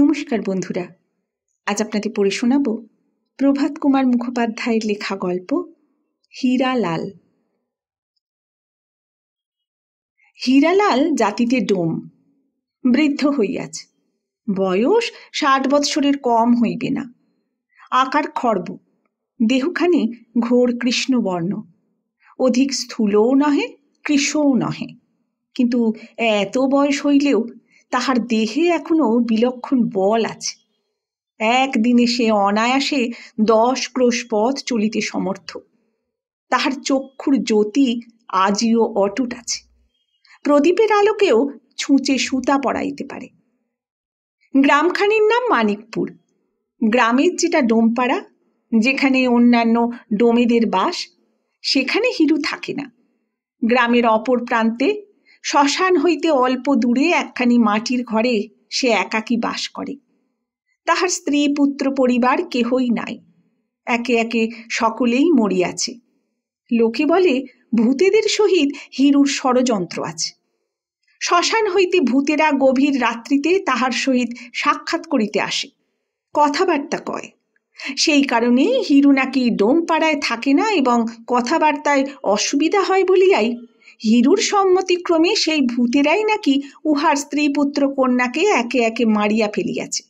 নমস্কার বন্ধুরা আজ আপনাকে পড়ে শোনাব প্রভাত কুমার মুখোপাধ্যায়ের লেখা গল্প হীরালাল হীরালাল জাতিতে ডোম বৃদ্ধ হইয়াছে বয়স ষাট বৎসরের কম হইবে না আকার খর্ব দেহখানি ঘোর কৃষ্ণবর্ণ অধিক স্থূলও নহে কৃষও নহে কিন্তু এত বয়স হইলেও তাহার দেহে এখনো বিলক্ষণ বল আছে একদিনে সে অনায়াসে দশ ক্রোশ পথ চলিতে সমর্থ তাহার চক্ষুর জ্যোতি আজিও অটুট আছে প্রদীপের আলোকেও ছুঁচে সুতা পড়াইতে পারে গ্রামখানির নাম মানিকপুর গ্রামের যেটা ডোমপাড়া যেখানে অন্যান্য ডোমেদের বাস সেখানে হিরু থাকে না গ্রামের অপর প্রান্তে শ্মশান হইতে অল্প দূরে একখানি মাটির ঘরে সে একাকী বাস করে তাহার স্ত্রী পুত্র পরিবার কেহই নাই একে একে সকলেই মরিয়াছে লোকে বলে ভূতেদের সহিত হিরুর ষড়যন্ত্র আছে শ্মশান হইতে ভূতেরা গভীর রাত্রিতে তাহার সহিত সাক্ষাৎ করিতে আসে কথাবার্তা কয় সেই কারণে হিরু নাকি ডোমপাড়ায় থাকে না এবং কথাবার্তায় অসুবিধা হয় বলিয়াই হিরুর সম্মতিক্রমে সেই ভূতেরাই নাকি উহার স্ত্রী পুত্র কন্যাকে একে একে মারিয়া ফেলিয়াছে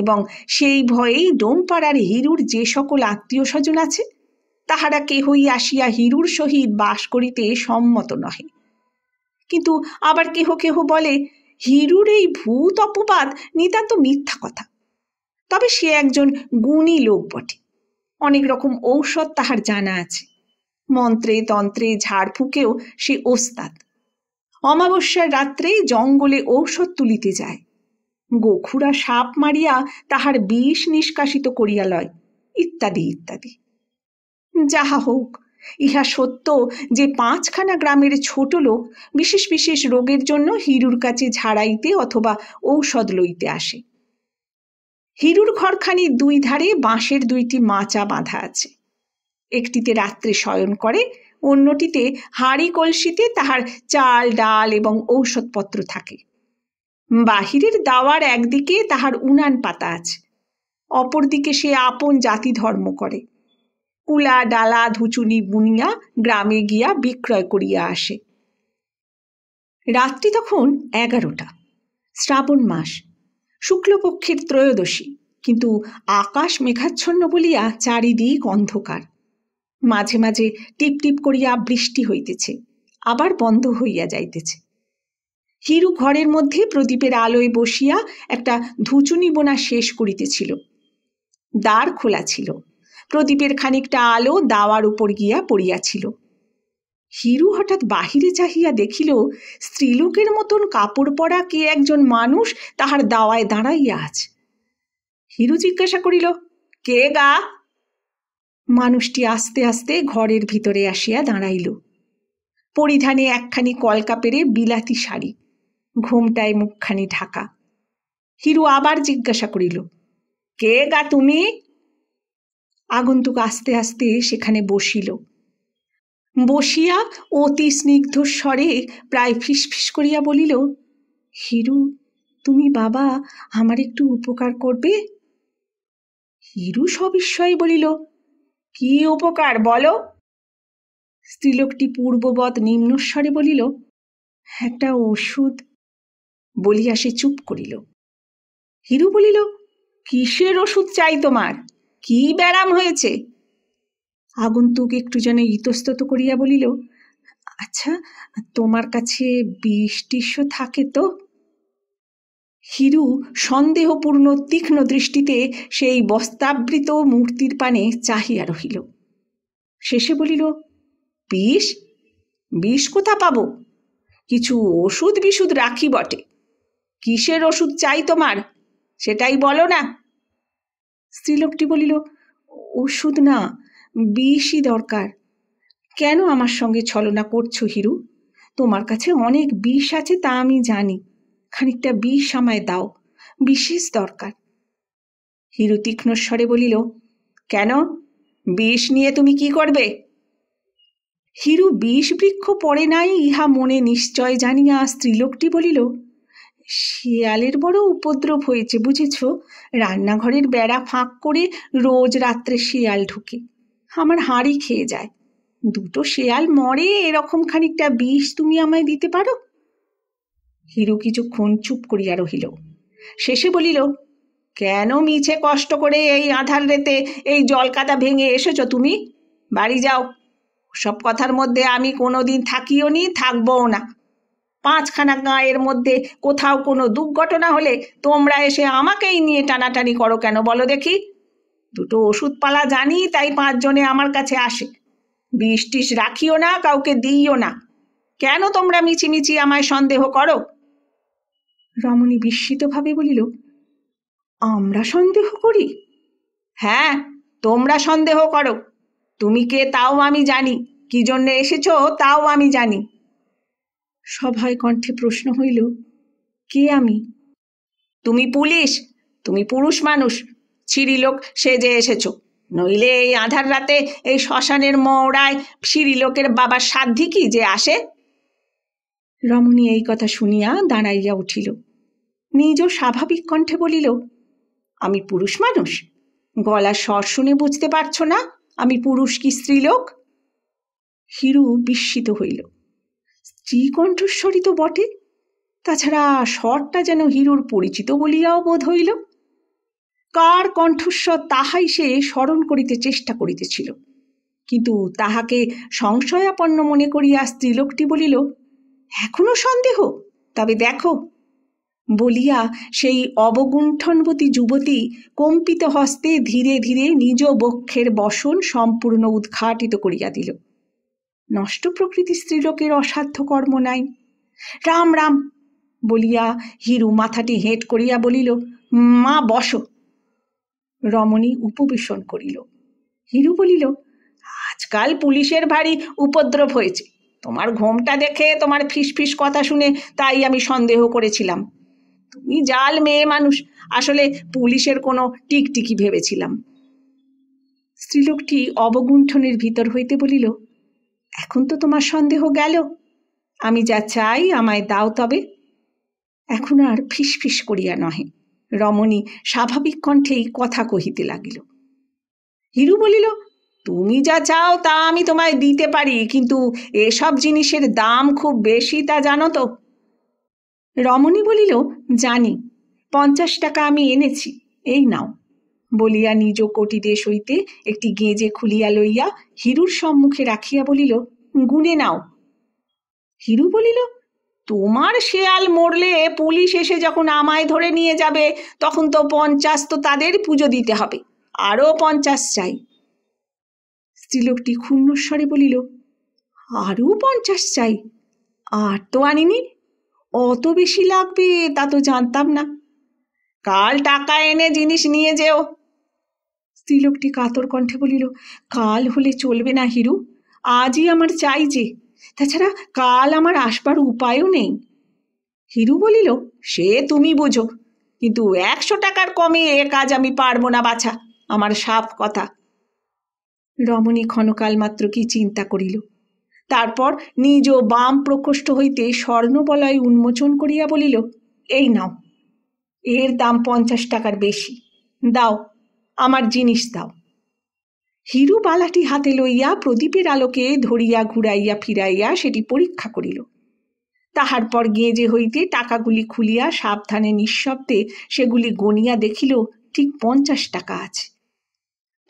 এবং সেই ভয়েই ডোমপাড়ার হিরুর যে সকল আত্মীয় স্বজন আছে তাহারা কেহই আসিয়া হিরুর সহিত বাস করিতে সম্মত নহে কিন্তু আবার কেহ কেহ বলে হিরুর এই ভূত অপবাদ নিতান্ত মিথ্যা কথা তবে সে একজন গুণী লোক বটে অনেক রকম ঔষধ তাহার জানা আছে মন্ত্রে তন্ত্রে ঝাড়ফুঁকেও সে ওস্তাদ অমাবস্যার রাত্রে জঙ্গলে ঔষধ তুলিতে যায় গোখুরা সাপ মারিয়া তাহার বিষ নিষ্কাশিত করিয়া লয় ইত্যাদি ইত্যাদি যাহা হোক ইহা সত্য যে পাঁচখানা গ্রামের ছোট লোক বিশেষ বিশেষ রোগের জন্য হিরুর কাছে ঝাড়াইতে অথবা ঔষধ লইতে আসে হিরুর ঘরখানির দুই ধারে বাঁশের দুইটি মাচা বাঁধা আছে একটিতে রাত্রে শয়ন করে অন্যটিতে হাড়ি কলসিতে তাহার চাল ডাল এবং ঔষধপত্র থাকে বাহিরের দাওয়ার একদিকে তাহার উনান পাতা আছে অপরদিকে সে আপন জাতি ধর্ম করে কুলা ডালা ধুচুনি বুনিয়া গ্রামে গিয়া বিক্রয় করিয়া আসে রাত্রি তখন এগারোটা শ্রাবণ মাস শুক্লপক্ষের ত্রয়োদশী কিন্তু আকাশ মেঘাচ্ছন্ন বলিয়া চারিদিক অন্ধকার মাঝে মাঝে টিপ টিপ করিয়া বৃষ্টি হইতেছে আবার বন্ধ হইয়া যাইতেছে হিরু ঘরের মধ্যে প্রদীপের আলোয় বসিয়া একটা ধুচুনি বোনা শেষ করিতেছিল দ্বার খোলা ছিল প্রদীপের খানিকটা আলো দাওয়ার উপর গিয়া পড়িয়াছিল হিরু হঠাৎ বাহিরে চাহিয়া দেখিল স্ত্রীলোকের মতন কাপড় পরা কে একজন মানুষ তাহার দাওয়ায় দাঁড়াইয়া আছে হিরু জিজ্ঞাসা করিল কে গা মানুষটি আস্তে আস্তে ঘরের ভিতরে আসিয়া দাঁড়াইল পরিধানে একখানি কলকা পেরে বিলাতি শাড়ি ঘুমটায় মুখখানি ঢাকা হিরু আবার জিজ্ঞাসা করিল কে গা তুমি আগন্তুক আস্তে আস্তে সেখানে বসিল বসিয়া অতি স্নিগ্ধ স্বরে প্রায় ফিসফিস করিয়া বলিল হিরু তুমি বাবা আমার একটু উপকার করবে হিরু সবিস্ময়ে বলিল কি উপকার বলো স্ত্রীলোকটি পূর্ববৎ নিম্নস্বরে বলিল একটা ওষুধ বলিয়া সে চুপ করিল হিরু বলিল কিসের ওষুধ চাই তোমার কি ব্যারাম হয়েছে আগন্তুক একটু যেন ইতস্তত করিয়া বলিল আচ্ছা তোমার কাছে বিষ টিস্য থাকে তো হিরু সন্দেহপূর্ণ তীক্ষ্ণ দৃষ্টিতে সেই বস্তাবৃত মূর্তির পানে চাহিয়া রহিল শেষে বলিল বিষ বিষ কোথা পাবো কিছু ওষুধ বিষুদ রাখি বটে কিসের ওষুধ চাই তোমার সেটাই বলো না স্ত্রীলোকটি বলিল ওষুধ না বিষই দরকার কেন আমার সঙ্গে ছলনা করছো হিরু তোমার কাছে অনেক বিষ আছে তা আমি জানি খানিকটা বিষ আমায় দাও বিশেষ দরকার হিরু তীক্ষ্ণস্বরে বলিল কেন বিষ নিয়ে তুমি কি করবে হিরু বিষ বৃক্ষ পড়ে নাই ইহা মনে নিশ্চয় জানিয়া স্ত্রীলোকটি বলিল শিয়ালের বড় উপদ্রব হয়েছে বুঝেছ রান্নাঘরের বেড়া ফাঁক করে রোজ রাত্রে শিয়াল ঢুকে আমার হাঁড়ি খেয়ে যায় দুটো শেয়াল মরে এরকম খানিকটা বিষ তুমি আমায় দিতে পারো হিরু কিছুক্ষণ চুপ করিয়া রহিল শেষে বলিল কেন মিছে কষ্ট করে এই আধার রেতে এই জলকাদা ভেঙে এসেছ তুমি বাড়ি যাও সব কথার মধ্যে আমি কোনো দিন থাকিও নি থাকবও না পাঁচখানা গাঁয়ের মধ্যে কোথাও কোনো দুর্ঘটনা হলে তোমরা এসে আমাকেই নিয়ে টানাটানি করো কেন বলো দেখি দুটো ওষুধপালা জানি তাই পাঁচজনে আমার কাছে আসে বিষ টিস রাখিও না কাউকে দিইও না কেন তোমরা মিছিমিছি আমায় সন্দেহ করো রমণী বিস্মিতভাবে বলিল আমরা সন্দেহ করি হ্যাঁ তোমরা সন্দেহ করো তুমি কে তাও আমি জানি কি জন্য এসেছ তাও আমি জানি সভায় কণ্ঠে প্রশ্ন হইল কে আমি তুমি পুলিশ তুমি পুরুষ মানুষ সে সেজে এসেছ নইলে এই আধার রাতে এই শ্মশানের মওড়ায় সিঁড়িলোকের বাবার সাধ্যি কি যে আসে রমণী এই কথা শুনিয়া দাঁড়াইয়া উঠিল নিজ স্বাভাবিক কণ্ঠে বলিল আমি পুরুষ মানুষ গলার স্বর শুনে বুঝতে পারছ না আমি পুরুষ কি স্ত্রীলোক হিরু বিস্মিত হইল স্ত্রী কণ্ঠস্বরী তো বটে তাছাড়া স্বরটা যেন হিরুর পরিচিত বলিয়াও বোধ হইল কার কণ্ঠস্বর তাহাই সে স্মরণ করিতে চেষ্টা করিতেছিল কিন্তু তাহাকে সংশয়াপন্ন মনে করিয়া স্ত্রীলোকটি বলিল এখনো সন্দেহ তবে দেখো বলিয়া সেই অবগুণ্ঠনবতী যুবতী কম্পিত হস্তে ধীরে ধীরে নিজ বক্ষের বসন সম্পূর্ণ উদ্ঘাটিত করিয়া দিল নষ্ট প্রকৃতি স্ত্রীলোকের অসাধ্য কর্ম নাই রাম রাম বলিয়া হিরু মাথাটি হেঁট করিয়া বলিল মা বস রমণী উপবেশন করিল হিরু বলিল আজকাল পুলিশের ভারী উপদ্রব হয়েছে তোমার ঘোমটা দেখে তোমার ফিসফিস কথা শুনে তাই আমি সন্দেহ করেছিলাম তুমি জাল মেয়ে মানুষ আসলে পুলিশের কোনো টিকটিকি ভেবেছিলাম স্ত্রীলোকটি অবগুণ্ঠনের ভিতর হইতে বলিল এখন তো তোমার সন্দেহ গেল আমি যা চাই আমায় দাও তবে এখন আর ফিস করিয়া নহে রমণী স্বাভাবিক কণ্ঠেই কথা কহিতে লাগিল হিরু বলিল তুমি যা চাও তা আমি তোমায় দিতে পারি কিন্তু এসব জিনিসের দাম খুব বেশি তা জানো তো রমণী বলিল জানি পঞ্চাশ টাকা আমি এনেছি এই নাও বলিয়া নিজ কোটি দেশ হইতে একটি গেঁজে খুলিয়া লইয়া হিরুর সম্মুখে রাখিয়া বলিল গুনে নাও হিরু বলিল তোমার শেয়াল মরলে পুলিশ এসে যখন আমায় ধরে নিয়ে যাবে তখন তো পঞ্চাশ তো তাদের পুজো দিতে হবে আরও পঞ্চাশ চাই স্ত্রীলোকটি ক্ষুণ্ণস্বরে বলিল আরও পঞ্চাশ চাই আর তো আনিনি অত বেশি লাগবে তা তো জানতাম না কাল টাকা এনে জিনিস নিয়ে যেও স্ত্রীলোকটি কাতর কণ্ঠে বলিল কাল হলে চলবে না হিরু আজই আমার চাই যে তাছাড়া কাল আমার আসবার উপায়ও নেই হিরু বলিল সে তুমি বোঝো কিন্তু একশো টাকার কমে এ কাজ আমি পারবো না বাছা আমার সাফ কথা রমণী ক্ষণকাল মাত্র কি চিন্তা করিল তারপর নিজ বাম প্রকোষ্ঠ হইতে স্বর্ণবলয় উন্মোচন করিয়া বলিল এই নাও এর দাম পঞ্চাশ টাকার বেশি দাও আমার জিনিস দাও হিরু বালাটি হাতে লইয়া প্রদীপের আলোকে ধরিয়া ঘুরাইয়া ফিরাইয়া সেটি পরীক্ষা করিল তাহার পর গেঁজে হইতে টাকাগুলি খুলিয়া সাবধানে নিঃশব্দে সেগুলি গনিয়া দেখিল ঠিক পঞ্চাশ টাকা আছে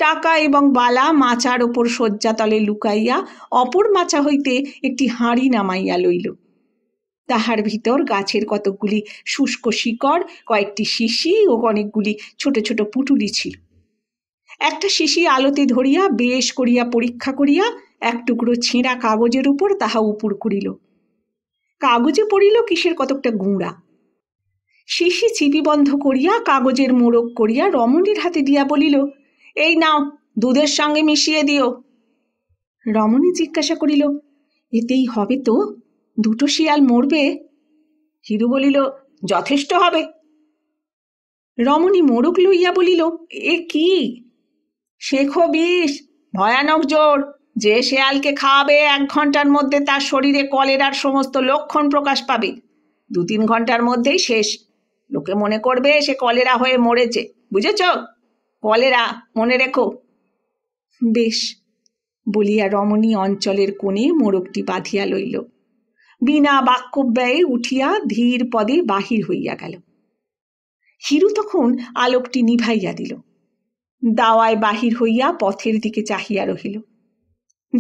টাকা এবং বালা মাচার ওপর শয্যাতলে লুকাইয়া অপর মাচা হইতে একটি হাঁড়ি নামাইয়া লইল তাহার ভিতর গাছের কতকগুলি শুষ্ক শিকড় কয়েকটি শিশি ও অনেকগুলি ছোট ছোট পুটুলি ছিল একটা শিশি আলোতে ধরিয়া বেশ করিয়া পরীক্ষা করিয়া এক টুকরো ছেঁড়া কাগজের উপর তাহা উপর করিল কাগজে পড়িল কিসের কতকটা গুঁড়া শিশি চিপিবন্ধ বন্ধ করিয়া কাগজের মোড়ক করিয়া রমণীর হাতে দিয়া বলিল এই নাও দুধের সঙ্গে মিশিয়ে দিও রমণী জিজ্ঞাসা করিল এতেই হবে তো দুটো শিয়াল মরবে হিরু বলিল যথেষ্ট হবে রমণী মোড়ক লইয়া বলিল এ কি শেখো বিষ ভয়ানক জোর যে শেয়ালকে খাওয়াবে এক ঘন্টার মধ্যে তার শরীরে কলেরার সমস্ত লক্ষণ প্রকাশ পাবে দু তিন ঘন্টার মধ্যেই শেষ লোকে মনে করবে সে কলেরা হয়ে মরেছে বুঝেছ কলেরা মনে রেখো বেশ বলিয়া রমণী অঞ্চলের কোণে মোরগটি বাঁধিয়া লইল বিনা বাক্যব্যয়ে উঠিয়া ধীর পদে বাহির হইয়া গেল হিরু তখন আলোকটি নিভাইয়া দিল দাওয়ায় বাহির হইয়া পথের দিকে চাহিয়া রহিল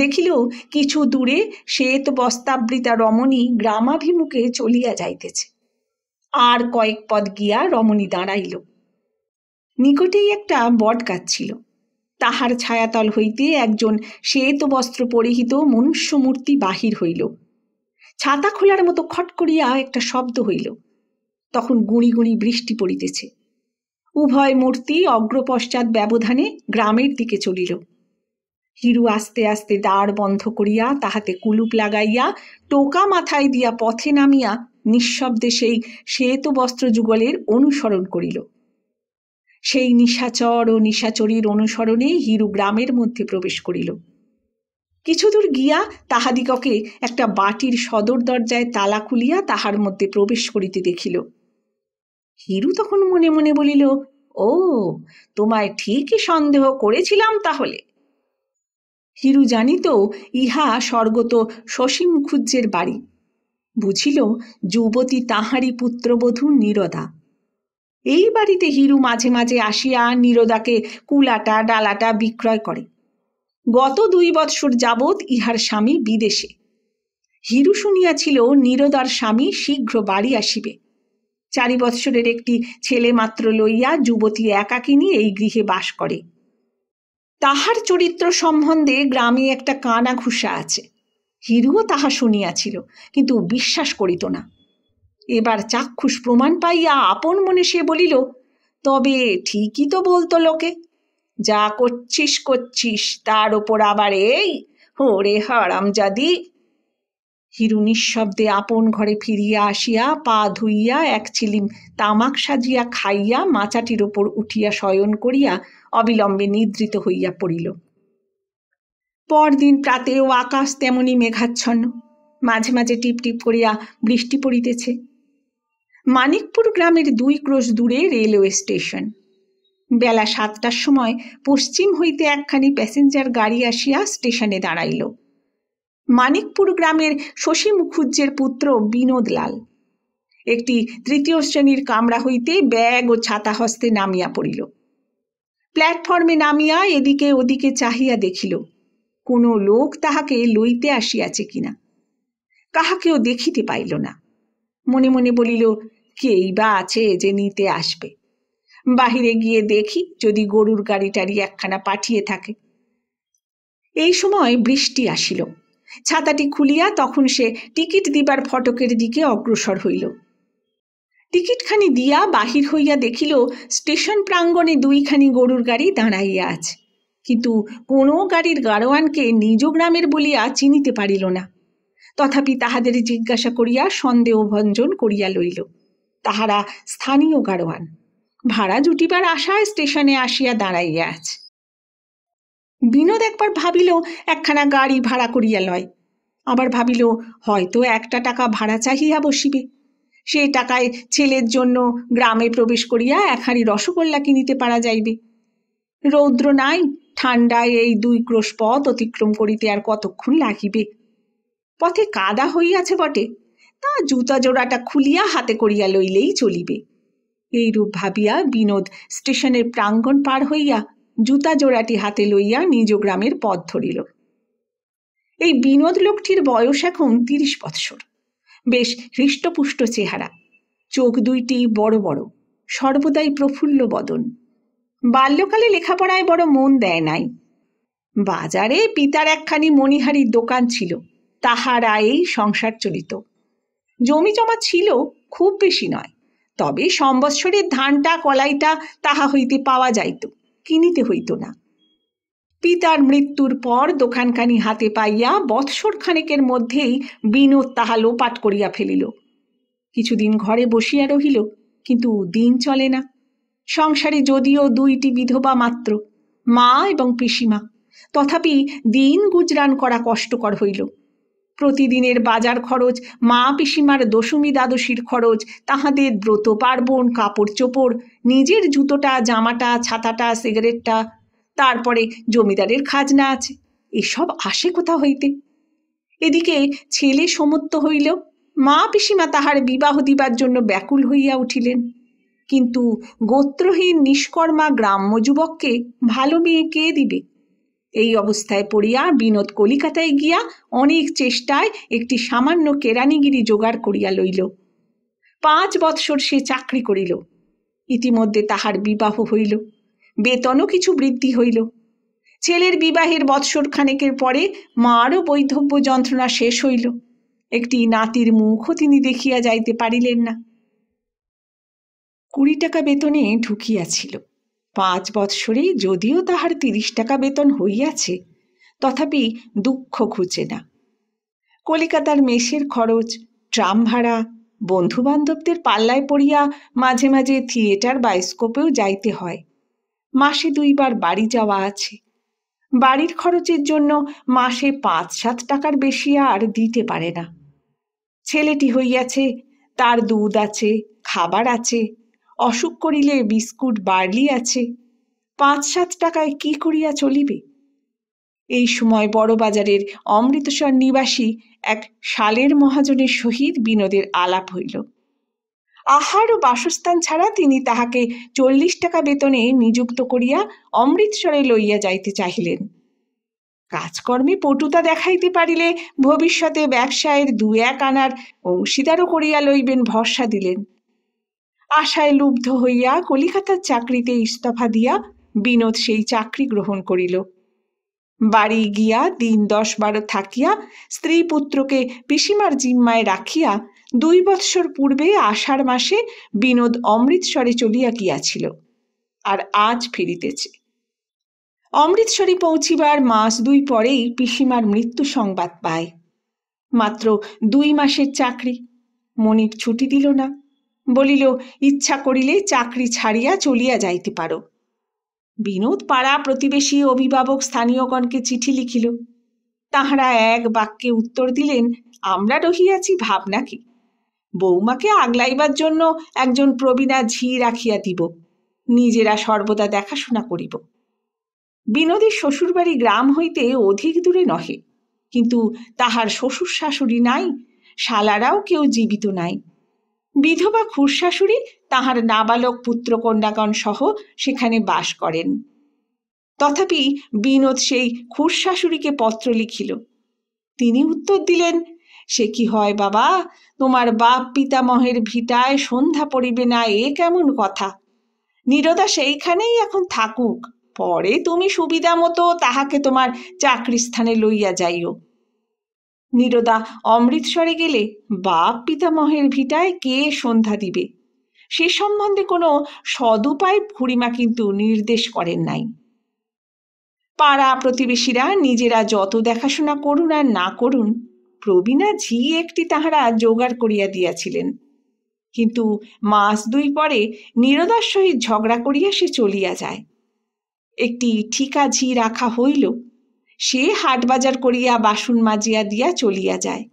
দেখিল কিছু দূরে শ্বেত বস্তাবৃতা রমণী গ্রামাভিমুখে চলিয়া যাইতেছে আর কয়েক পদ গিয়া রমণী দাঁড়াইল নিকটেই একটা বট গাছ ছিল তাহার ছায়াতল হইতে একজন শ্বেত বস্ত্র পরিহিত মনুষ্যমূর্তি বাহির হইল ছাতা খোলার মতো খট করিয়া একটা শব্দ হইল তখন গুঁড়ি গুঁড়ি বৃষ্টি পড়িতেছে উভয় মূর্তি অগ্রপশ্চাৎ ব্যবধানে গ্রামের দিকে চলিল হিরু আস্তে আস্তে দাঁড় বন্ধ করিয়া তাহাতে কুলুপ লাগাইয়া টোকা মাথায় দিয়া পথে নামিয়া নিঃশব্দে সেই শ্বেত বস্ত্র যুগলের অনুসরণ করিল সেই নিশাচর ও নিশাচরীর অনুসরণে হিরু গ্রামের মধ্যে প্রবেশ করিল কিছুদূর গিয়া তাহাদিগকে একটা বাটির সদর দরজায় তালা খুলিয়া তাহার মধ্যে প্রবেশ করিতে দেখিল হিরু তখন মনে মনে বলিল ও তোমায় ঠিকই সন্দেহ করেছিলাম তাহলে হিরু জানিত ইহা স্বর্গত শশী মুখুজ্জের বাড়ি বুঝিল যুবতী তাহারি পুত্রবধূ নীরদা এই বাড়িতে হিরু মাঝে মাঝে আসিয়া নীরদাকে কুলাটা ডালাটা বিক্রয় করে গত দুই বৎসর যাবৎ ইহার স্বামী বিদেশে হিরু শুনিয়াছিল নীরদার স্বামী শীঘ্র বাড়ি আসিবে চারি বৎসরের একটি ছেলে মাত্র লইয়া যুবতী একাকিনী এই গৃহে বাস করে তাহার চরিত্র সম্বন্ধে গ্রামে একটা কানা ঘুষা আছে হিরুও তাহা শুনিয়াছিল কিন্তু বিশ্বাস করিত না এবার চাক্ষুষ প্রমাণ পাইয়া আপন মনে সে বলিল তবে ঠিকই তো বলতো লোকে যা করছিস করছিস তার ওপর আবার এই ওরে যাদি হিরু নিঃশব্দে আপন ঘরে ফিরিয়া আসিয়া পা ধুইয়া এক ছিলিম তামাক সাজিয়া খাইয়া মাচাটির ওপর উঠিয়া শয়ন করিয়া অবিলম্বে নিদ্রিত হইয়া পড়িল পরদিন প্রাতেও আকাশ তেমনি মেঘাচ্ছন্ন মাঝে মাঝে টিপ টিপ করিয়া বৃষ্টি পড়িতেছে মানিকপুর গ্রামের দুই ক্রোশ দূরে রেলওয়ে স্টেশন বেলা সাতটার সময় পশ্চিম হইতে একখানি প্যাসেঞ্জার গাড়ি আসিয়া স্টেশনে দাঁড়াইল মানিকপুর গ্রামের শশী মুখুজ্জের পুত্র বিনোদলাল একটি তৃতীয় শ্রেণীর কামরা হইতে ব্যাগ ও ছাতা হস্তে নামিয়া পড়িল প্ল্যাটফর্মে নামিয়া এদিকে ওদিকে চাহিয়া দেখিল কোনো লোক তাহাকে লইতে আসিয়াছে কিনা কাহাকেও দেখিতে পাইল না মনে মনে বলিল কেই বা আছে যে নিতে আসবে বাহিরে গিয়ে দেখি যদি গরুর গাড়ি টাড়ি একখানা পাঠিয়ে থাকে এই সময় বৃষ্টি আসিল ছাতাটি খুলিয়া তখন সে টিকিট দিবার ফটকের দিকে অগ্রসর হইল টিকিটখানি দিয়া বাহির হইয়া দেখিল স্টেশন প্রাঙ্গণে দুইখানি গরুর গাড়ি দাঁড়াইয়া আছে কিন্তু কোনো গাড়ির গাড়োয়ানকে নিজ গ্রামের বলিয়া চিনিতে পারিল না তথাপি তাহাদের জিজ্ঞাসা করিয়া সন্দেহ ভঞ্জন করিয়া লইল তাহারা স্থানীয় গাড়োয়ান ভাড়া জুটিবার আশায় স্টেশনে আসিয়া দাঁড়াইয়া আছে বিনোদ একবার ভাবিল একখানা গাড়ি ভাড়া করিয়া লয় আবার ভাবিল হয়তো একটা টাকা ভাড়া চাহিয়া বসিবে সেই টাকায় ছেলের জন্য গ্রামে প্রবেশ করিয়া এক রসগোল্লা কিনিতে পারা যাইবে রৌদ্র নাই ঠান্ডায় এই দুই ক্রোশ পথ অতিক্রম করিতে আর কতক্ষণ লাগিবে পথে কাদা হইয়াছে বটে তা জুতা জোড়াটা খুলিয়া হাতে করিয়া লইলেই চলিবে এইরূপ ভাবিয়া বিনোদ স্টেশনের প্রাঙ্গণ পার হইয়া জুতা জোড়াটি হাতে লইয়া নিজ গ্রামের পথ ধরিল এই বিনোদ লোকটির বয়স এখন তিরিশ বৎসর বেশ হৃষ্টপুষ্ট চেহারা চোখ দুইটি বড় বড় সর্বদাই প্রফুল্ল বদন বাল্যকালে লেখাপড়ায় বড় মন দেয় নাই বাজারে পিতার একখানি মণিহারির দোকান ছিল এই সংসার চলিত জমি জমা ছিল খুব বেশি নয় তবে সম্বৎসরের ধানটা কলাইটা তাহা হইতে পাওয়া যাইত কিনিতে হইত না পিতার মৃত্যুর পর দোকানখানি হাতে পাইয়া বৎসর খানেকের মধ্যেই বিনোদ তাহা লোপাট করিয়া ফেলিল কিছুদিন ঘরে বসিয়া রহিল কিন্তু দিন চলে না সংসারে যদিও দুইটি বিধবা মাত্র মা এবং পিসিমা তথাপি দিন গুজরান করা কষ্টকর হইল প্রতিদিনের বাজার খরচ মা পিসিমার দশমী দ্বাদশীর খরচ তাহাদের ব্রত পার্বণ কাপড় চোপড় নিজের জুতোটা জামাটা ছাতাটা সিগারেটটা তারপরে জমিদারের খাজনা আছে এসব আসে কোথা হইতে এদিকে ছেলে সমত্ব হইল মা পিসিমা তাহার বিবাহ দিবার জন্য ব্যাকুল হইয়া উঠিলেন কিন্তু গোত্রহীন নিষ্কর্মা গ্রাম্য যুবককে ভালো মেয়ে কে দিবে এই অবস্থায় পড়িয়া বিনোদ কলিকাতায় গিয়া অনেক চেষ্টায় একটি সামান্য কেরানিগিরি জোগাড় করিয়া লইল পাঁচ বৎসর সে চাকরি করিল ইতিমধ্যে তাহার বিবাহ হইল বেতনও কিছু বৃদ্ধি হইল ছেলের বিবাহের বৎসর খানেকের পরে মারও বৈধব্য যন্ত্রণা শেষ হইল একটি নাতির মুখও তিনি দেখিয়া যাইতে পারিলেন না কুড়ি টাকা বেতনে ঢুকিয়াছিল পাঁচ বৎসরে যদিও তাহার তিরিশ টাকা বেতন হইয়াছে তথাপি দুঃখ ঘুচে না কলিকাতার মেসের খরচ ট্রাম ভাড়া বন্ধুবান্ধবদের পাল্লায় পড়িয়া মাঝে মাঝে থিয়েটার বায়োস্কোপেও যাইতে হয় মাসে দুইবার বাড়ি যাওয়া আছে বাড়ির খরচের জন্য মাসে পাঁচ সাত টাকার বেশি আর দিতে পারে না ছেলেটি হইয়াছে তার দুধ আছে খাবার আছে অসুখ করিলে বিস্কুট বার্লি আছে পাঁচ সাত টাকায় কি করিয়া চলিবে এই সময় বড়বাজারের অমৃতসর নিবাসী এক শালের মহাজনের সহিত বিনোদের আলাপ হইল আহার ও বাসস্থান ছাড়া তিনি তাহাকে চল্লিশ টাকা বেতনে নিযুক্ত করিয়া অমৃতসরে লইয়া যাইতে চাহিলেন কাজকর্মে পটুতা দেখাইতে পারিলে ভবিষ্যতে ব্যবসায়ের দু এক আনার অংশীদারও করিয়া লইবেন ভরসা দিলেন আশায় লুব্ধ হইয়া কলিকাতার চাকরিতে ইস্তফা দিয়া বিনোদ সেই চাকরি গ্রহণ করিল বাড়ি গিয়া দিন দশ বারো থাকিয়া স্ত্রী পুত্রকে পিসিমার জিম্মায় রাখিয়া দুই বৎসর পূর্বে আষাঢ় মাসে বিনোদ অমৃতসরে চলিয়া গিয়াছিল আর আজ ফিরিতেছে অমৃতসরে পৌঁছিবার মাস দুই পরেই পিসিমার মৃত্যু সংবাদ পায় মাত্র দুই মাসের চাকরি মনির ছুটি দিল না বলিল ইচ্ছা করিলেই চাকরি ছাড়িয়া চলিয়া যাইতে পারো বিনোদ পাড়া প্রতিবেশী অভিভাবক স্থানীয়গণকে চিঠি লিখিল তাহারা এক বাক্যে উত্তর দিলেন আমরা রহিয়াছি ভাবনা কি বৌমাকে আগলাইবার জন্য একজন প্রবীণা ঝি রাখিয়া দিব নিজেরা সর্বদা দেখাশোনা করিব বিনোদীর শ্বশুরবাড়ি গ্রাম হইতে অধিক দূরে নহে কিন্তু তাহার শ্বশুর শাশুড়ি নাই শালারাও কেউ জীবিত নাই বিধবা খুরশাশুড়ি তাহার নাবালক কন্যাগণ সহ সেখানে বাস করেন তথাপি বিনোদ সেই খুরশাশুড়িকে পত্র লিখিল তিনি উত্তর দিলেন সে কি হয় বাবা তোমার বাপ পিতামহের ভিটায় সন্ধ্যা পড়িবে না এ কেমন কথা নিরদা সেইখানেই এখন থাকুক পরে তুমি সুবিধা মতো তাহাকে তোমার চাকরি স্থানে লইয়া যাইও নীরদা অমৃতসরে গেলে বাপ পিতামহের ভিটায় কে সন্ধ্যা দিবে সে সম্বন্ধে কোনো সদুপায় ভুরিমা কিন্তু নির্দেশ করেন নাই পাড়া প্রতিবেশীরা নিজেরা যত দেখাশোনা করুন আর না করুন প্রবীণা ঝি একটি তাহারা জোগাড় করিয়া দিয়াছিলেন কিন্তু মাস দুই পরে নীরদার সহিত ঝগড়া করিয়া সে চলিয়া যায় একটি ঠিকা ঝি রাখা হইল সে হাট বাজার করিয়া বাসন মাজিয়া দিয়া চলিয়া যায়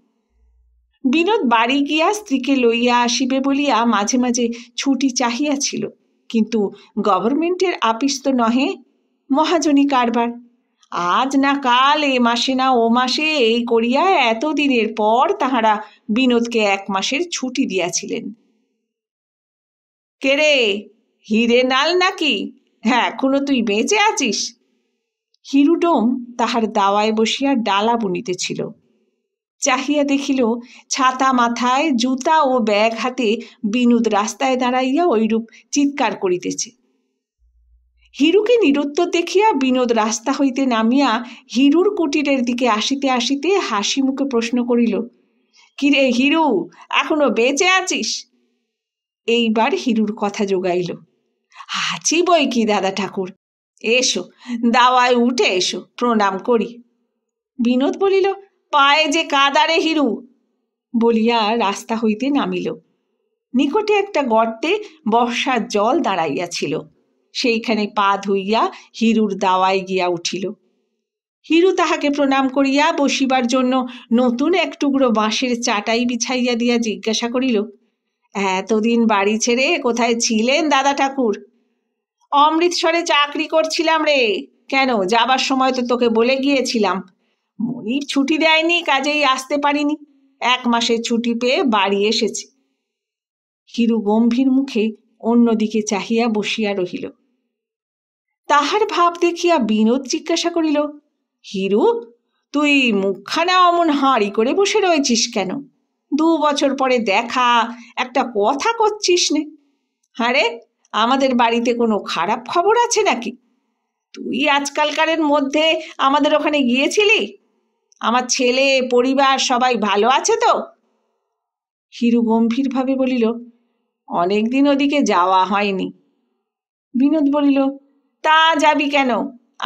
বিনোদ বাড়ি গিয়া স্ত্রীকে লইয়া আসিবে বলিয়া মাঝে মাঝে ছুটি চাহিয়াছিল কিন্তু গভর্নমেন্টের আপিস তো নহে মহাজনী কারবার আজ না কাল এ মাসে না ও মাসে এই করিয়া এতদিনের পর তাহারা বিনোদকে এক মাসের ছুটি দিয়াছিলেন কেরে হিরে নাল নাকি হ্যাঁ এখনো তুই বেঁচে আছিস হিরুডোম তাহার দাওয়ায় বসিয়া ডালা বুনিতেছিল চাহিয়া দেখিল ছাতা মাথায় জুতা ও ব্যাগ হাতে বিনোদ রাস্তায় দাঁড়াইয়া ঐরূপ চিৎকার করিতেছে হিরুকে নিরুত্তর দেখিয়া বিনোদ রাস্তা হইতে নামিয়া হিরুর কুটিরের দিকে আসিতে আসিতে হাসি মুখে প্রশ্ন করিল কিরে হিরু এখনো বেঁচে আছিস এইবার হিরুর কথা যোগাইল আছি বই কি দাদা ঠাকুর এসো দাওয়ায় উঠে এসো প্রণাম করি বিনোদ বলিল পায়ে যে কাদারে হিরু বলিয়া রাস্তা হইতে নামিল নিকটে একটা গর্তে বর্ষার জল দাঁড়াইয়াছিল সেইখানে পা ধুইয়া হিরুর দাওয়ায় গিয়া উঠিল হিরু তাহাকে প্রণাম করিয়া বসিবার জন্য নতুন এক টুকরো বাঁশের চাটাই বিছাইয়া দিয়া জিজ্ঞাসা করিল এতদিন বাড়ি ছেড়ে কোথায় ছিলেন দাদা ঠাকুর অমৃতসরে চাকরি করছিলাম রে কেন যাবার সময় তো তোকে বলে গিয়েছিলাম মনির ছুটি দেয়নি কাজেই আসতে পারিনি এক মাসের ছুটি পেয়ে বাড়ি এসেছি হিরু গম্ভীর মুখে অন্যদিকে চাহিয়া বসিয়া রহিল তাহার ভাব দেখিয়া বিনোদ জিজ্ঞাসা করিল হিরু তুই মুখখানা অমন হাঁড়ি করে বসে রয়েছিস কেন দু বছর পরে দেখা একটা কথা করছিস নে হ্যাঁ রে আমাদের বাড়িতে কোনো খারাপ খবর আছে নাকি তুই আজকালকারের মধ্যে আমাদের ওখানে গিয়েছিলি আমার ছেলে পরিবার সবাই ভালো আছে তো হিরু গম্ভীরভাবে বলিল অনেকদিন ওদিকে যাওয়া হয়নি বিনোদ বলিল তা যাবি কেন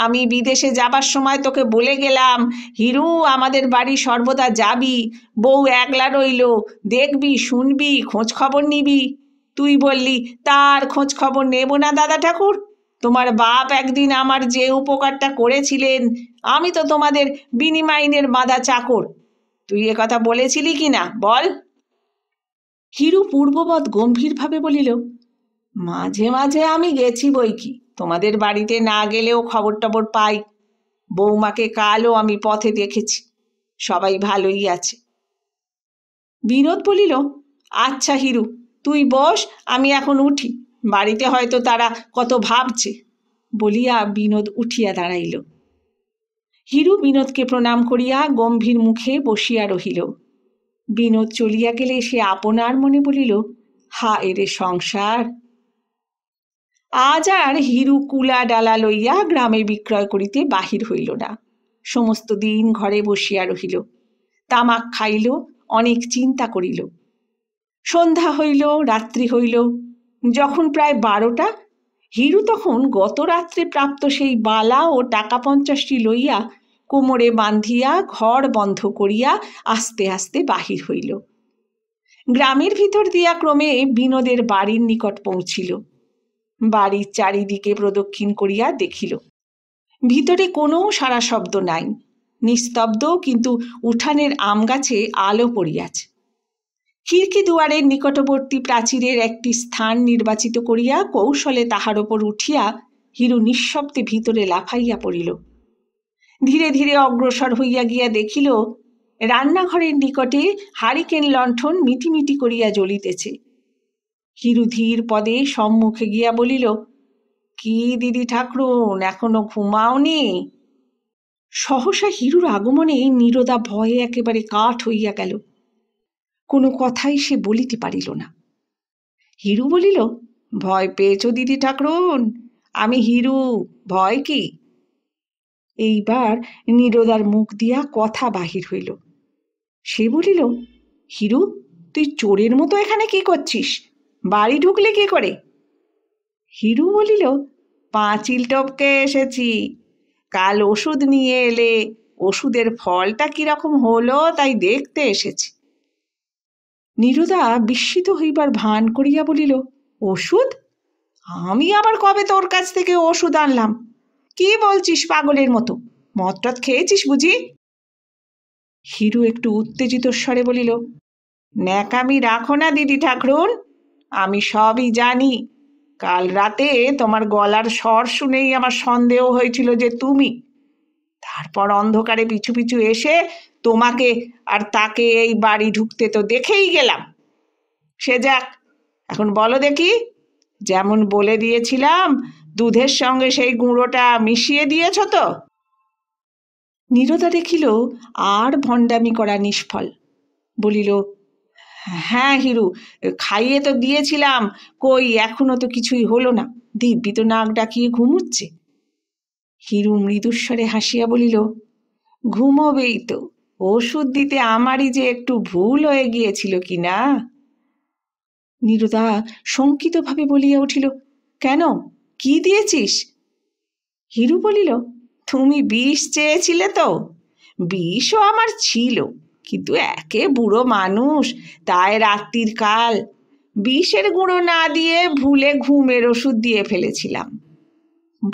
আমি বিদেশে যাবার সময় তোকে বলে গেলাম হিরু আমাদের বাড়ি সর্বদা যাবি বউ একলা রইল দেখবি শুনবি খোঁজ খবর নিবি তুই বললি তার খোঁজ খবর নেব না দাদা ঠাকুর তোমার বাপ একদিন আমার যে উপকারটা করেছিলেন আমি তো তোমাদের বিনিমাইনের মাদা চাকর তুই এ কথা বলেছিলি কি না বল হিরু পূর্ববৎ গম্ভীরভাবে বলিল মাঝে মাঝে আমি গেছি বই কি তোমাদের বাড়িতে না গেলেও খবর টবর পাই বৌমাকে কালও আমি পথে দেখেছি সবাই ভালোই আছে বিনোদ বলিল আচ্ছা হিরু তুই বস আমি এখন উঠি বাড়িতে হয়তো তারা কত ভাবছে বলিয়া বিনোদ উঠিয়া দাঁড়াইল হিরু বিনোদকে প্রণাম করিয়া গম্ভীর মুখে বসিয়া রহিল বিনোদ চলিয়া গেলে সে আপনার মনে বলিল হা এরে সংসার আজ আর হিরু কুলা ডালা লইয়া গ্রামে বিক্রয় করিতে বাহির হইল না সমস্ত দিন ঘরে বসিয়া রহিল তামাক খাইল অনেক চিন্তা করিল সন্ধ্যা হইল রাত্রি হইল যখন প্রায় বারোটা হিরু তখন গত রাত্রে প্রাপ্ত সেই বালা ও টাকা পঞ্চাশটি লইয়া কোমরে বাঁধিয়া ঘর বন্ধ করিয়া আস্তে আস্তে বাহির হইল গ্রামের ভিতর দিয়া ক্রমে বিনোদের বাড়ির নিকট পৌঁছিল বাড়ির চারিদিকে প্রদক্ষিণ করিয়া দেখিল ভিতরে কোনো সারা শব্দ নাই নিস্তব্ধ কিন্তু উঠানের আম গাছে আলো পড়িয়াছে খিড়কি দুয়ারের নিকটবর্তী প্রাচীরের একটি স্থান নির্বাচিত করিয়া কৌশলে তাহার ওপর উঠিয়া হিরু নিঃশব্দে ভিতরে লাফাইয়া পড়িল ধীরে ধীরে অগ্রসর হইয়া গিয়া দেখিল রান্নাঘরের নিকটে হারিকেন লণ্ঠন মিটিমিটি করিয়া জ্বলিতেছে হিরু ধীর পদে সম্মুখে গিয়া বলিল কি দিদি ঠাকরুন এখনো ঘুমাওনি সহসা হিরুর আগমনে নীরদা ভয়ে একেবারে কাঠ হইয়া গেল কোনো কথাই সে বলিতে পারিল না হিরু বলিল ভয় পেয়েছ দিদি ঠাকরুন আমি হিরু ভয় কি এইবার নীরদার মুখ দিয়া কথা বাহির হইল সে বলিল হিরু তুই চোরের মতো এখানে কি করছিস বাড়ি ঢুকলে কি করে হিরু বলিল পাঁচিল টপকে এসেছি কাল ওষুধ নিয়ে এলে ওষুধের ফলটা কীরকম হলো তাই দেখতে এসেছি নীরুদা বিস্মিত হইবার ভান করিয়া বলিল ওষুধ আমি আবার কবে তোর কাছ থেকে ওষুধ আনলাম কি বলছিস পাগলের মতো মতটত খেয়েছিস বুঝি হিরু একটু উত্তেজিত স্বরে বলিল ন্যাকামি রাখো না দিদি ঠাকরুন আমি সবই জানি কাল রাতে তোমার গলার স্বর শুনেই আমার সন্দেহ হয়েছিল যে তুমি তারপর অন্ধকারে পিছু পিছু এসে তোমাকে আর তাকে এই বাড়ি ঢুকতে তো দেখেই গেলাম সে যাক এখন বলো দেখি যেমন বলে দিয়েছিলাম দুধের সঙ্গে সেই গুঁড়োটা মিশিয়ে দিয়েছ তো নীরদা দেখিল আর ভণ্ডামি করা নিষ্ফল বলিল হ্যাঁ হিরু খাইয়ে তো দিয়েছিলাম কই এখনো তো কিছুই হলো না দিব্যি তো নাক ডাকিয়ে ঘুমুচ্ছে হিরু মৃদুস্বরে হাসিয়া বলিল ঘুমোবেই তো ওষুধ দিতে আমারই যে একটু ভুল হয়ে গিয়েছিল কি না নিরুদা শঙ্কিতভাবে বলিয়া উঠিল কেন কি দিয়েছিস হিরু বলিল তুমি বিষ চেয়েছিলে তো বিষও আমার ছিল কিন্তু একে বুড়ো মানুষ তাই রাত্রির কাল বিষের গুঁড়ো না দিয়ে ভুলে ঘুমের ওষুধ দিয়ে ফেলেছিলাম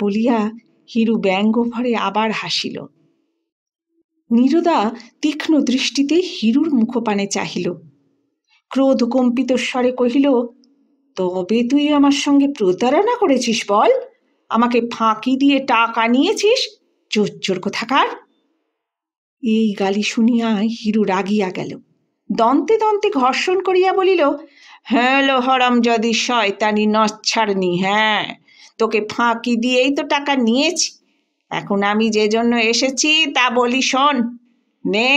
বলিয়া হিরু ব্যঙ্গ ভরে আবার হাসিল নীরদা তীক্ষ্ণ দৃষ্টিতে হিরুর মুখপানে চাহিল ক্রোধ কম্পিত স্বরে কহিল তবে তুই আমার সঙ্গে প্রতারণা করেছিস বল আমাকে ফাঁকি দিয়ে টাকা নিয়েছিস চোর কোথাকার এই গালি শুনিয়া হিরু রাগিয়া গেল দন্তে দন্তে ঘর্ষণ করিয়া বলিল হ্যাঁ লো হরম যদি শয়তানি নচ্ছাড়নি হ্যাঁ তোকে ফাঁকি দিয়েই তো টাকা নিয়েছি এখন আমি যে জন্য এসেছি তা বলি শোন নে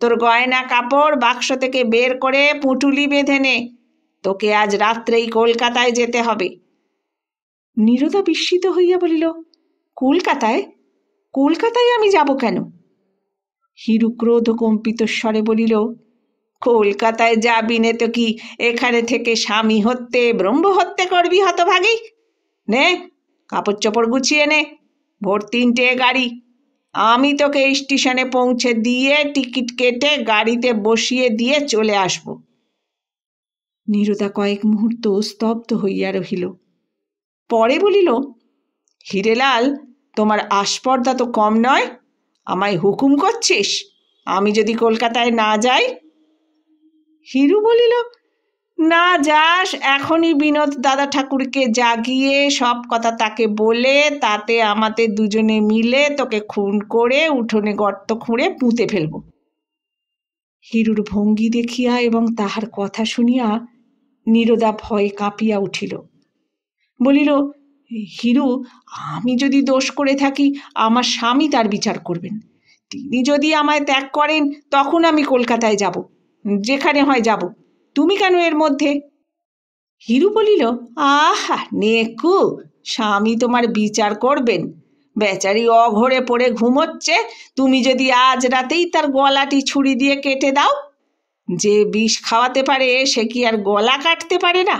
তোর গয়না কাপড় বাক্স থেকে বের করে পুঁটুলি বেঁধে নে তোকে আজ রাত্রেই কলকাতায় যেতে হবে নিরোদা বিস্মিত হইয়া বলিল কলকাতায় কলকাতায় আমি যাব কেন হিরু ক্রোধ কম্পিত স্বরে বলিল কলকাতায় যাবি নে তো কি এখানে থেকে স্বামী হত্যে ব্রহ্ম হত্যে করবি হতভাগী নে কাপড় চোপড় গুছিয়ে নে ভোর তিনটে গাড়ি আমি তোকে স্টেশনে পৌঁছে দিয়ে টিকিট কেটে গাড়িতে বসিয়ে দিয়ে চলে আসব নিরুদা কয়েক মুহূর্ত স্তব্ধ হইয়া রহিল পরে বলিল হিরেলাল তোমার আস্পর্দা তো কম নয় আমায় হুকুম করছিস আমি যদি কলকাতায় না যাই হিরু বলিল না যাস এখনই বিনোদ দাদা ঠাকুরকে জাগিয়ে সব কথা তাকে বলে তাতে আমাদের দুজনে মিলে তোকে খুন করে উঠোনে গর্ত খুঁড়ে পুঁতে ফেলব হিরুর ভঙ্গি দেখিয়া এবং তাহার কথা শুনিয়া নিরোদা ভয়ে কাঁপিয়া উঠিল বলিল হিরু আমি যদি দোষ করে থাকি আমার স্বামী তার বিচার করবেন তিনি যদি আমায় ত্যাগ করেন তখন আমি কলকাতায় যাব যেখানে হয় যাব তুমি কেন এর মধ্যে হিরু বলিল আহা নেকু স্বামী তোমার বিচার করবেন বেচারি অঘরে পড়ে ঘুমোচ্ছে তুমি যদি আজ রাতেই তার গলাটি ছুরি দিয়ে কেটে দাও যে বিষ খাওয়াতে পারে সে কি আর গলা কাটতে পারে না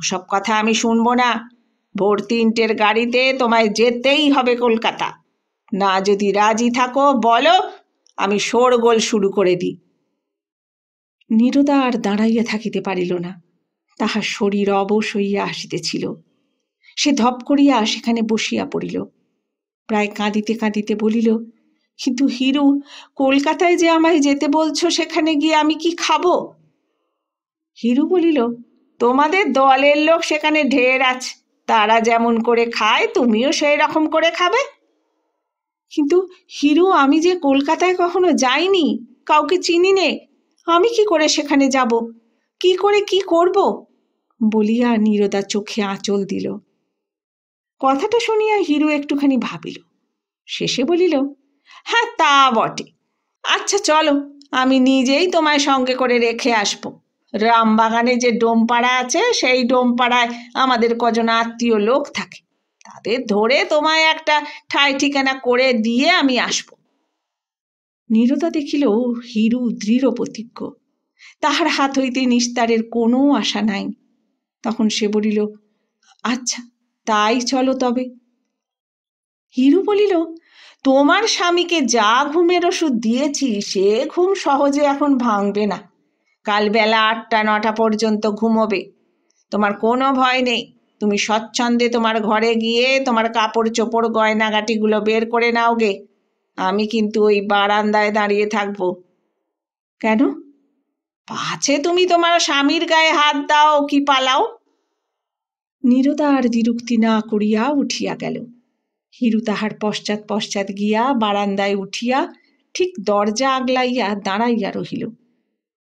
ওসব কথা আমি শুনবো না ভোর তিনটের গাড়িতে তোমায় যেতেই হবে কলকাতা না যদি রাজি থাকো বলো আমি শোরগোল শুরু করে দিই নীরদা আর দাঁড়াইয়া থাকিতে পারিল না তাহার শরীর অবশ হইয়া আসিতেছিল সে ধপ করিয়া সেখানে বসিয়া পড়িল প্রায় কাঁদিতে কাঁদিতে বলিল কিন্তু হিরু কলকাতায় যে আমায় যেতে বলছো সেখানে গিয়ে আমি কি খাবো হিরু বলিল তোমাদের দলের লোক সেখানে ঢের আছে তারা যেমন করে খায় তুমিও সেই রকম করে খাবে কিন্তু হিরু আমি যে কলকাতায় কখনো যাইনি কাউকে চিনি নে আমি কি করে সেখানে যাব কি করে কি করব বলিয়া নীরদা চোখে আঁচল দিল কথাটা শুনিয়া হিরু একটুখানি ভাবিল শেষে বলিল হ্যাঁ তা বটে আচ্ছা চলো আমি নিজেই তোমায় সঙ্গে করে রেখে আসবো রামবাগানে যে ডোমপাড়া আছে সেই ডোমপাড়ায় আমাদের কজন আত্মীয় লোক থাকে তাদের ধরে তোমায় একটা ঠাই ঠিকানা করে দিয়ে আমি আসব নীরতা দেখিলেও হিরু দৃঢ় প্রতিজ্ঞ তাহার হাত হইতে নিস্তারের কোনো আশা নাই তখন সে বলিল আচ্ছা তাই চলো তবে হিরু বলিল তোমার স্বামীকে যা ঘুমের ওষুধ দিয়েছি সে ঘুম সহজে এখন ভাঙবে না কাল বেলা আটটা নটা পর্যন্ত ঘুমোবে তোমার কোনো ভয় নেই তুমি স্বচ্ছন্দে তোমার ঘরে গিয়ে তোমার কাপড় চোপড় গয়নাগাটিগুলো বের করে নাও গে আমি কিন্তু ওই বারান্দায় দাঁড়িয়ে থাকব কেন পাছে তুমি তোমার স্বামীর গায়ে হাত দাও কি পালাও নিরুদা আর দ্বিরুক্তি না করিয়া উঠিয়া গেল হিরু তাহার পশ্চাৎ পশ্চাৎ গিয়া বারান্দায় উঠিয়া ঠিক দরজা আগলাইয়া দাঁড়াইয়া রহিল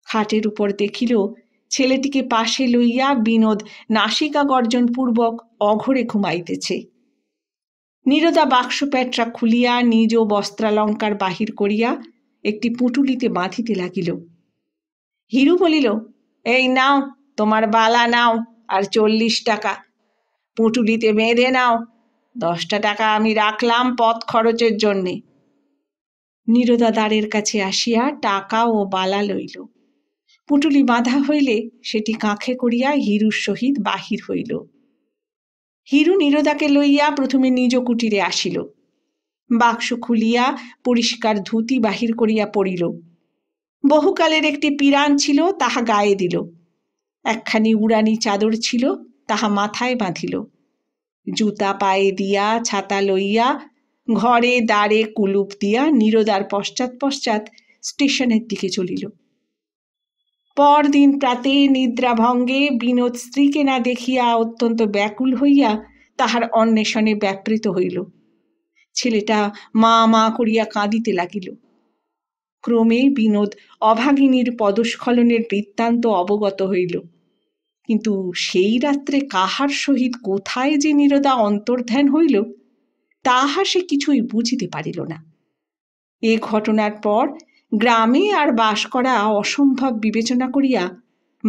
খাটের উপর দেখিল ছেলেটিকে পাশে লইয়া বিনোদ নাসিকা গর্জন পূর্বক অঘরে ঘুমাইতেছে নীরদা বাক্স প্যাটরা খুলিয়া নিজ বস্ত্রালঙ্কার বাহির করিয়া একটি পুটুলিতে বাঁধিতে লাগিল হিরু বলিল এই নাও তোমার বালা নাও আর চল্লিশ টাকা পুটুলিতে বেঁধে নাও দশটা টাকা আমি রাখলাম পথ খরচের জন্যে নীরদা দ্বারের কাছে আসিয়া টাকা ও বালা লইল পুটুলি বাঁধা হইলে সেটি কাঁখে করিয়া হিরুর সহিত বাহির হইল হিরু নীরদাকে লইয়া প্রথমে নিজ কুটিরে আসিল বাক্স খুলিয়া পরিষ্কার ধুতি বাহির করিয়া পড়িল বহুকালের একটি পিরান ছিল তাহা গায়ে দিল একখানি উড়ানি চাদর ছিল তাহা মাথায় বাঁধিল জুতা পায়ে দিয়া ছাতা লইয়া ঘরে দাঁড়ে কুলুপ দিয়া নীরদার পশ্চাৎ পশ্চাৎ স্টেশনের দিকে চলিল পরদিন প্রাতে নিদ্রাভঙ্গে বিনোদ স্ত্রীকে না দেখিয়া অত্যন্ত ব্যাকুল হইয়া তাহার অন্বেষণে ব্যাপৃত হইল ছেলেটা মা মা করিয়া কাঁদিতে লাগিল ক্রমে বিনোদ অভাগিনীর পদস্খলনের বৃত্তান্ত অবগত হইল কিন্তু সেই রাত্রে কাহার সহিত কোথায় যে নীরদা অন্তর্ধান হইল তাহা সে কিছুই বুঝিতে পারিল না এ ঘটনার পর গ্রামে আর বাস করা অসম্ভব বিবেচনা করিয়া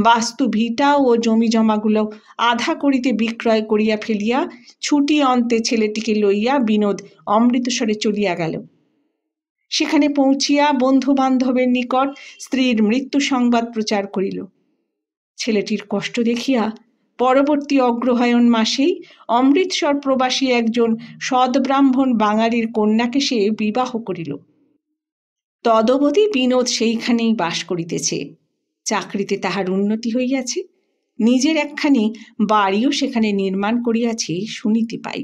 বাস্তু ভিটা ও জমি জমাগুলো আধা করিতে বিক্রয় করিয়া ফেলিয়া ছুটি অন্তে ছেলেটিকে লইয়া বিনোদ অমৃতসরে চলিয়া গেল সেখানে পৌঁছিয়া বন্ধু বান্ধবের নিকট স্ত্রীর মৃত্যু সংবাদ প্রচার করিল ছেলেটির কষ্ট দেখিয়া পরবর্তী অগ্রহায়ণ মাসেই অমৃতসর প্রবাসী একজন সদ্ব্রাহ্মণ বাঙালির কন্যাকে সে বিবাহ করিল তদবধি বিনোদ সেইখানেই বাস করিতেছে চাকরিতে তাহার উন্নতি হইয়াছে নিজের একখানি বাড়িও সেখানে নির্মাণ করিয়াছে শুনিতে পাই